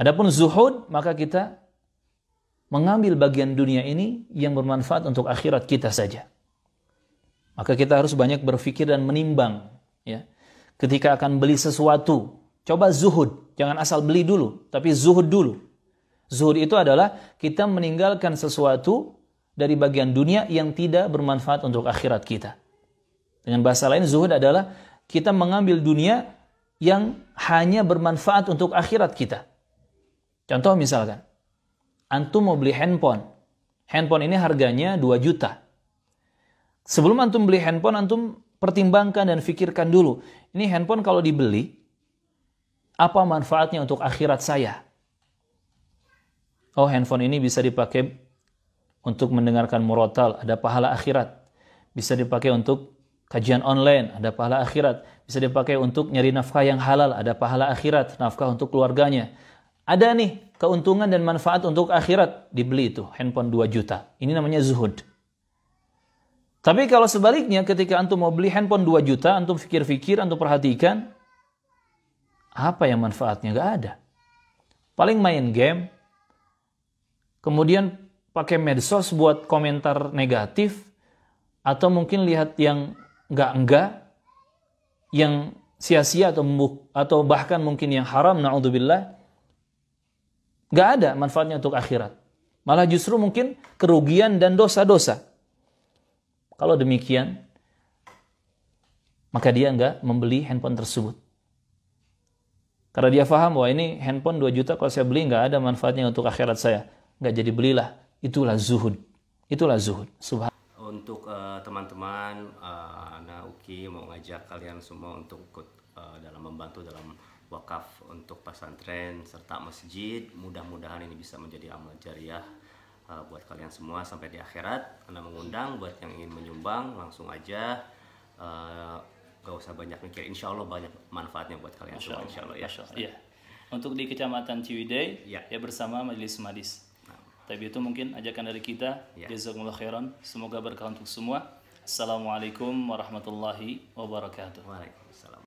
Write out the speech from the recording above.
Adapun zuhud maka kita mengambil bagian dunia ini yang bermanfaat untuk akhirat kita saja. Maka kita harus banyak berpikir dan menimbang ya. Ketika akan beli sesuatu, coba zuhud, jangan asal beli dulu, tapi zuhud dulu. Zuhud itu adalah kita meninggalkan sesuatu dari bagian dunia yang tidak bermanfaat untuk akhirat kita. Dengan bahasa lain zuhud adalah kita mengambil dunia yang hanya bermanfaat untuk akhirat kita. Contoh misalkan, antum mau beli handphone. Handphone ini harganya 2 juta. Sebelum antum beli handphone, antum pertimbangkan dan pikirkan dulu. Ini handphone kalau dibeli, apa manfaatnya untuk akhirat saya? Oh, handphone ini bisa dipakai untuk mendengarkan murotal, ada pahala akhirat. Bisa dipakai untuk kajian online, ada pahala akhirat. Bisa dipakai untuk nyari nafkah yang halal, ada pahala akhirat. Nafkah untuk keluarganya, ada nih keuntungan dan manfaat untuk akhirat dibeli itu handphone 2 juta. Ini namanya zuhud. Tapi kalau sebaliknya ketika antum mau beli handphone 2 juta, antum pikir-pikir, antum perhatikan, apa yang manfaatnya? Gak ada. Paling main game, kemudian pakai medsos buat komentar negatif, atau mungkin lihat yang gak enggak, yang sia-sia atau, atau bahkan mungkin yang haram, na'udzubillah, Gak ada manfaatnya untuk akhirat. Malah justru mungkin kerugian dan dosa-dosa. Kalau demikian, maka dia nggak membeli handphone tersebut. Karena dia paham bahwa ini handphone 2 juta kalau saya beli nggak ada manfaatnya untuk akhirat saya. Nggak jadi belilah. Itulah zuhud. Itulah zuhud. Subhan untuk eh, teman-teman, uh, uh, Ana Uki mau ngajak kalian semua untuk ikut uh, dalam membantu dalam wakaf untuk pesantren serta masjid. Mudah-mudahan ini bisa menjadi amal jariah uh, buat kalian semua sampai di akhirat. Anda mengundang buat yang ingin menyumbang langsung aja. Uh, gak usah banyak mikir, insya Allah banyak manfaatnya buat kalian insya semua. Insya Allah, ya. Insya Allah. Ya. Untuk di Kecamatan Ciwidey ya. ya bersama Majelis Madis. Nah. Tapi itu mungkin ajakan dari kita. Ya. khairan. Semoga berkah untuk semua. Assalamualaikum warahmatullahi wabarakatuh. Waalaikumsalam.